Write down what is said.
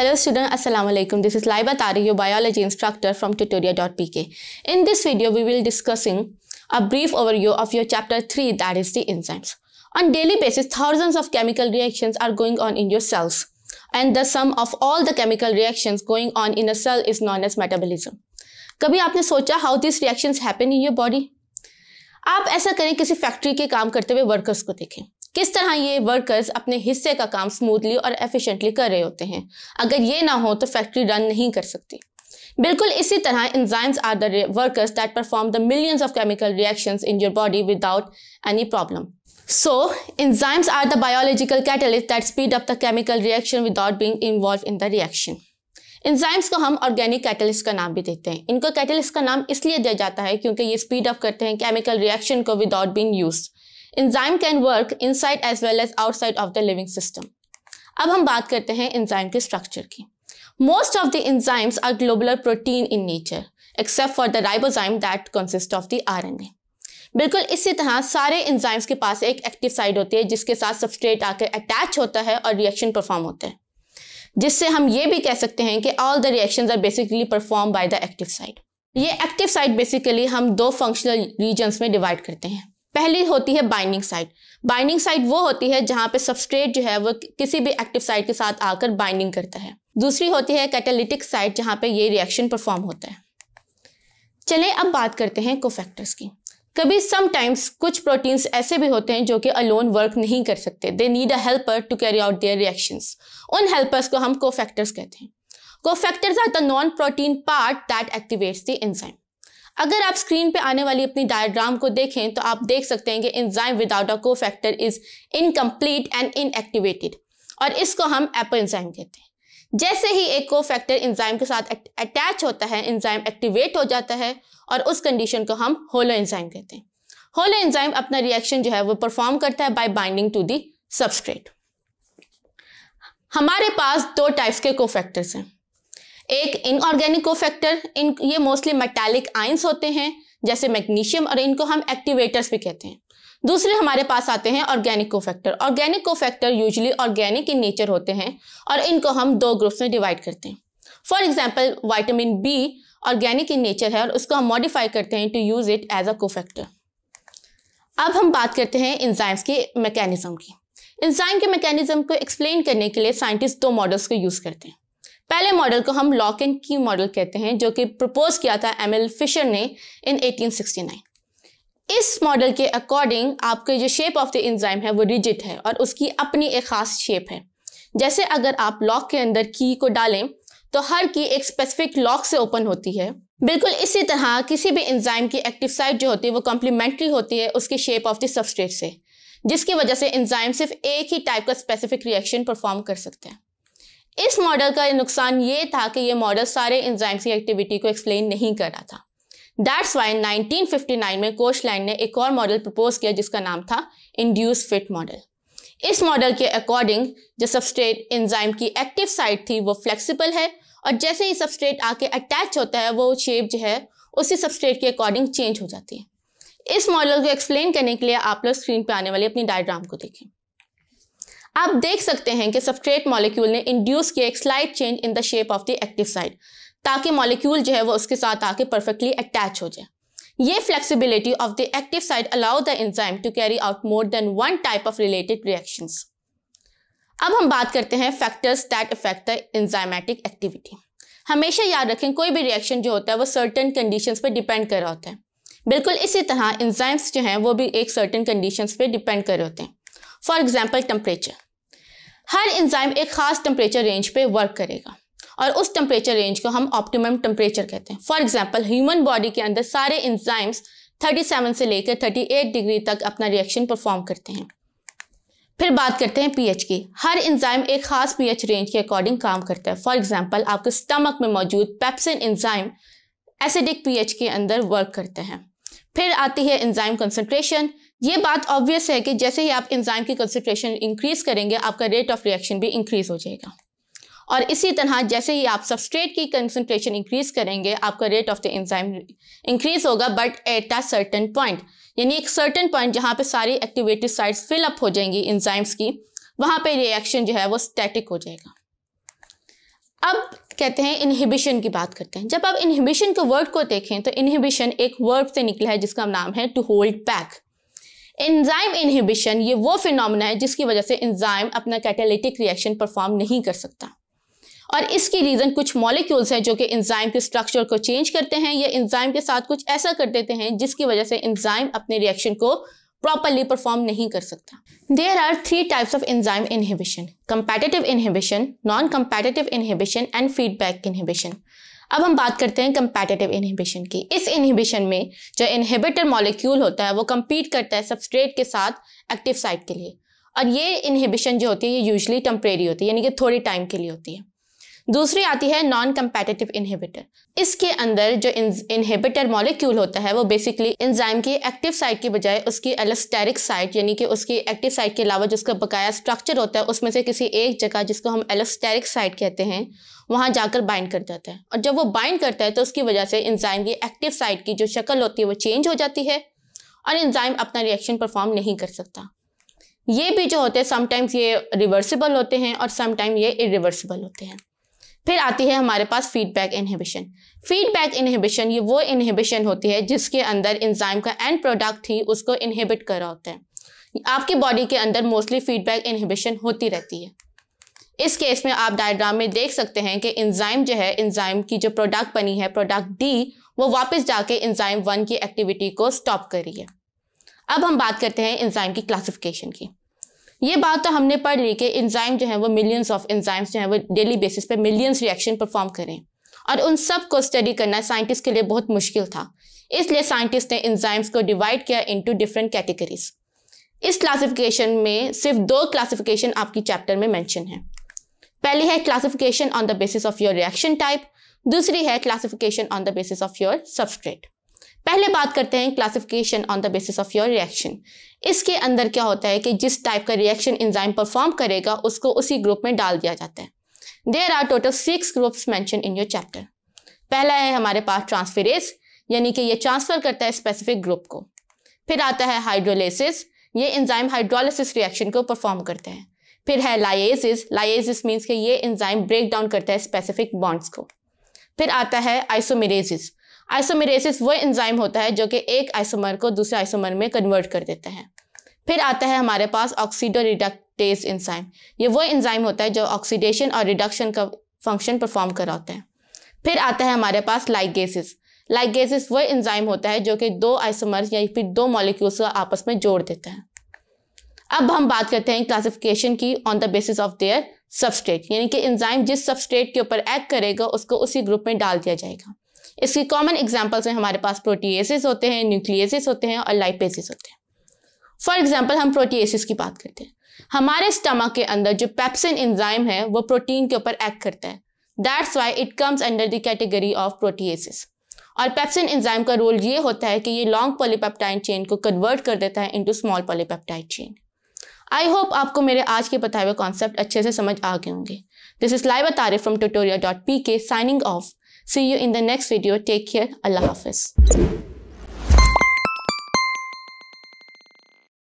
Hello student, Assalamualaikum. This is Laiba Tari, your biology instructor from tutoria.pk. In this video, we will discussing a brief overview of your chapter 3 that is the enzymes. On daily basis, thousands of chemical reactions are going on in your cells and the sum of all the chemical reactions going on in a cell is known as metabolism. कभी आपने socha how these reactions happen in your body? आप ऐसा kare kisi factory ke काम करते workers workers को किस तरह ये वर्कर्स अपने हिस्से का काम स्मूथली और एफिशिएंटली कर रहे होते हैं अगर ये ना हो तो फैक्ट्री रन नहीं कर सकती बिल्कुल इसी तरह enzymes are the workers that perform the millions of chemical reaction in your body without any problem so enzymes are the biological catalyst that speed up the chemical reaction without being involve in the reaction enzymes को हम organic catalyst का नाम भी देते हैं इनको catalyst का नाम इसलिए दिया जाता है क्योंकि ये स्पीड अप करते हैं केमिकल रिएक्शन को without being used enzyme can work inside as well as outside of the living system अब हम बात करते हैं इंजाइम के स्ट्रक्चर की most of the enzymes are globular protein in nature except for the ribozyme that consist of the a बिल्कुल इसी तरह सारे इंजाइम्स के पास एक एक्टिव साइड होती है जिसके साथ सबस्ट्रेट आकर अटैच होता है और रिएक्शन परफॉर्म होता है जिससे हम ये भी कह सकते हैं कि all the reaction are basically perform by the active side ये एक्टिव साइड बेसिकली हम दो फंक्शनल रीजन्स में डिवाइड करते हैं पहली होती है बाइंडिंग साइट बाइंडिंग साइट वो होती है जहां पे सबस्ट्रेट जो है वो किसी भी एक्टिव साइट के साथ आकर बाइंडिंग करता है दूसरी होती है कैटालिटिक साइट जहां पे ये रिएक्शन परफॉर्म होता है चले अब बात करते हैं कोफैक्टर्स की कभी समटाइम्स कुछ प्रोटीन्स ऐसे भी होते हैं जो कि अलोन वर्क नहीं कर सकते they need a helper to carry out their reactions उन हेल्पर्स को हम कोफैक्टर्स कहते हैं cofactors are the non protein part that activates the enzyme अगर आप स्क्रीन पे आने वाली अपनी डायग्राम को देखें तो आप देख सकते हैं कि enzyme without a cofactor is incomplete and inactivated और इसको हम एपो इंजाइम कहते हैं जैसे ही एक को फैक्टर इंजाइम के साथ अटैच होता है इंजाइम एक्टिवेट हो जाता है और उस कंडीशन को हम होलो इंजाइम कहते हैं होलो इंजाइम अपना रिएक्शन जो है वो परफॉर्म करता है by binding to the substrate हमारे पास दो टाइप्स के कोफैक्टर्स हैं एक इनऑर्गेनिक कोफैक्टर इन ये मोस्टली मेटालिक आइंस होते हैं जैसे मैग्नीशियम और इनको हम एक्टिवेटर्स भी कहते हैं दूसरे हमारे पास आते हैं organic cofactor organic cofactor usually organic in nature होते हैं और इनको हम दो ग्रुप्स में डिवाइड करते हैं for example vitamin B organic in nature है और उसको हम मॉडिफाई करते हैं to use it as a cofactor अब हम बात करते हैं इंजाइम्स के मैकेनिज्म की इंजाइम के मैकेनिज्म को एक्सप्लेन करने के लिए साइंटिस्ट दो मॉडल्स को यूज़ करते हैं पहले मॉडल को हम लॉक एंड की मॉडल कहते हैं जो कि प्रपोज किया था एम एल फिशर ने इन 1869 इस मॉडल के अकॉर्डिंग आपके जो शेप ऑफ द इंजाइम है वो रिजिट है और उसकी अपनी एक खास शेप है जैसे अगर आप लॉक के अंदर की को डालें तो हर की एक स्पेसिफिक लॉक से ओपन होती है बिल्कुल इसी तरह किसी भी इंजाइम की एक्टिव साइट जो होती है वो कॉम्प्लीमेंट्री होती है उसके शेप ऑफ द सबस्ट्रेट से जिसकी वजह से इंजाइम सिर्फ एक ही टाइप का स्पेसिफिक रिएक्शन परफॉर्म कर सकते हैं इस मॉडल का नुकसान ये था कि ये मॉडल सारे इंजाइम्स की एक्टिविटी को एक्सप्लेन नहीं कर रहा था दैट्स वाई 1959 में कोशलैंड ने एक और मॉडल प्रपोज किया जिसका नाम था इंड्यूस फिट मॉडल इस मॉडल के अकॉर्डिंग जो सबस्ट्रेट इंजाइम की एक्टिव साइड थी वो फ्लेक्सिबल है और जैसे ही सबस्ट्रेट आके अटैच होता है वो शेप जो है उसी सबस्ट्रेट के अकॉर्डिंग चेंज हो जाती है इस मॉडल को एक्सप्लेन करने के लिए आप लोग स्क्रीन पर आने वाली अपनी डायग्राम को देखें आप देख सकते हैं कि सबस्ट्रेट मॉलिक्यूल ने इंड्यूस किया एक slide change in the shape of the active side ताकि मॉलिक्यूल जो है वो उसके साथ आके परफेक्टली अटैच हो जाए ये flexibility of the active side allow the enzyme to carry out more than one type of related reactions अब हम बात करते हैं factors that affect the enzymatic activity हमेशा याद रखें कोई भी रिएक्शन जो होता है वो सर्टन कंडीशंस पे डिपेंड कर रहा होता है बिल्कुल इसी तरह इंजाइम्स जो हैं वो भी एक सर्टन कंडीशंस पे डिपेंड कर रहे होते हैं फॉर एग्जाम्पल टेम्परेचर हर इंजाइम एक ख़ास टेम्परेचर रेंज पे वर्क करेगा और उस टेम्परेचर रेंज को हम ऑप्टिमम टेम्परेचर कहते हैं फॉर एग्जाम्पल ह्यूमन बॉडी के अंदर सारे इंजाइम्स 37 से लेकर 38 डिग्री तक अपना रिएक्शन परफॉर्म करते हैं फिर बात करते हैं पीएच की हर इंजाइम एक खास पीएच रेंज के अकॉर्डिंग काम करता है फॉर एग्जाम्पल आपके स्टमक में मौजूद पेप्सिन इंजाइम एसिडिक पीएच के अंदर वर्क करते हैं फिर आती है इंजाइम कंसनट्रेशन ये बात ऑब्वियस है कि जैसे ही आप इंजाइम की कंसनट्रेशन इंक्रीज करेंगे आपका रेट ऑफ रिएक्शन भी इंक्रीज हो जाएगा और इसी तरह जैसे ही आप सबस्ट्रेट की कंसनट्रेशन इंक्रीज करेंगे आपका rate of the enzyme increase होगा but at a certain point यानी एक सर्टन पॉइंट जहाँ पे सारी एक्टिवेटेड साइट्स फिल अप हो जाएंगी इंजाइम्स की वहाँ पे रिएक्शन जो है वो स्टैटिक हो जाएगा अब कहते हैं इनहिबिशन की बात करते हैं जब आप इनहिबिशन के वर्ड को देखें तो इनहिबिशन एक वर्ड से निकला है जिसका नाम है to hold back enzyme inhibition ये वो फिनमिना है जिसकी वजह से एंजाइम अपना कैटालिटिक रिएक्शन परफॉर्म नहीं कर सकता और इसकी रीज़न कुछ मॉलिक्यूल्स हैं जो कि इंजाइम के स्ट्रक्चर को चेंज करते हैं या इंजाइम के साथ कुछ ऐसा कर देते हैं जिसकी वजह से इंजाइम अपने रिएक्शन को प्रॉपरली परफॉर्म नहीं कर सकता there are three types of enzyme inhibition competitive inhibition non competitive inhibition and feedback inhibition अब हम बात करते हैं कंपेटेटिव इनहिबिशन की इस इनहिबिशन में जो इनहिबिटर मॉलिक्यूल होता है वो कम्पीट करता है सबस्ट्रेट के साथ एक्टिव साइट के लिए और ये इनहिबिशन जो होती है ये यूजली टेम्परेरी होती है यानी कि थोड़ी टाइम के लिए होती है दूसरी आती है नॉन कम्पेटेटिव इनहिबिटर इसके अंदर जो इनहिबिटर मॉलिक्यूल होता है वो बेसिकली इंजाइम की एक्टिव साइट की बजाय उसकी एलेस्टेरिक साइट यानी कि उसकी एक्टिव साइट के अलावा जिसका बकाया स्ट्रक्चर होता है उसमें से किसी एक जगह जिसको हम एलस्टेरिक साइट कहते हैं वहाँ जाकर बाइंड कर जाता है और जब वो बाइंड करता है तो उसकी वजह से इंजाइम की एक्टिव साइड की जो शक्ल होती है वो चेंज हो जाती है और इंजाइम अपना रिएक्शन परफॉर्म नहीं कर सकता ये भी जो होते हैं समटाइम्स ये रिवर्सिबल होते हैं और समटाइम ये इरिवर्सिबल होते हैं फिर आती है हमारे पास फीडबैक इनहिबिशन फीडबैक इनहिबिशन ये वो इनहिबिशन होती है जिसके अंदर इंजाइम का एंड प्रोडक्ट ही उसको इनहिबिट कर रहा होता है आपकी बॉडी के अंदर मोस्टली फीडबैक इनहिबिशन होती रहती है इस केस में आप डायग्राम में देख सकते हैं कि इंजाइम जो है इंजाइम की जो प्रोडक्ट बनी है प्रोडक्ट डी वो वापस जाके इंजाइम वन की एक्टिविटी को स्टॉप करिए है अब हम बात करते हैं इंजाइम की क्लासिफिकेशन की ये बात तो हमने पढ़ ली कि इंजाइम जो है वो मिलियंस ऑफ इंजाइम्स जो है वो डेली बेसिस पे मिलियंस रिएक्शन परफॉर्म करें और उन सब को स्टडी करना साइंटिस्ट के लिए बहुत मुश्किल था इसलिए साइंटिस्ट ने इंजाइम्स को डिवाइड किया इनटू डिफरेंट कैटेगरीज इस क्लासिफिकेशन में सिर्फ दो क्लासिफिकेशन आपकी चैप्टर में मैंशन है पहली है classification on the basis of your reaction type दूसरी है classification on the basis of your substrate पहले बात करते हैं classification on the basis of your reaction इसके अंदर क्या होता है कि जिस टाइप का रिएक्शन इंजाइम परफॉर्म करेगा उसको उसी ग्रुप में डाल दिया जाता है there are total six groups mention in your chapter पहला है हमारे पास ट्रांसफेरेस यानी कि ये ट्रांसफर करता है स्पेसिफिक ग्रुप को फिर आता है हाइड्रोलेसिस ये इंजाइम हाइड्रोलिसिस रिएक्शन को परफॉर्म करते हैं फिर है लाइएसिस लाइजिस मीन्स कि ये इंजाइम ब्रेक डाउन करता है स्पेसिफिक बॉन्ड्स को फिर आता है आइसोमेरेसिस आइसोमेरेसिस वो इंजाइम होता है जो कि एक आइसोमर को दूसरे आइसोमर में कन्वर्ट कर देते हैं फिर आता है हमारे पास ऑक्सीडो रिडक्टेज इंजाइम ये वो इंजाइम होता है जो ऑक्सीडेशन और रिडक्शन का फंक्शन परफॉर्म कराते हैं फिर आता है हमारे पास लाइगेसिस लाइगेसिस वो इंजाइम होता है जो कि दो आइसोमर या फिर दो मॉलिक्यूल्स को आपस में जोड़ देता है अब हम बात करते हैं क्लासिफिकेशन की on the basis of their substrate यानी कि एंजाइम जिस सबस्ट्रेट के ऊपर एक्ट करेगा उसको उसी ग्रुप में डाल दिया जाएगा इसकी कॉमन एग्जाम्पल्स में हमारे पास प्रोटीएसिस होते हैं न्यूक्लियसिस होते हैं और लाइपेसिस होते हैं फॉर एग्जाम्पल हम प्रोटीएसिस की बात करते हैं हमारे स्टमक के अंदर जो पेप्सिन इंजाइम है वो प्रोटीन के ऊपर एक्ट करता है that's why it comes under the category of proteases और पेप्सिन इंजाइम का रोल ये होता है कि ये लॉन्ग पॉलीपेप्टाइड चेन को कन्वर्ट कर देता है into small polypeptide chain I hope आपको मेरे आज के बताए हुए कॉन्सेप्ट अच्छे से समझ आ गए होंगे this is live Tarif from tutorial dot P K signing off see you in the next video take care अल्लाह हाफिज़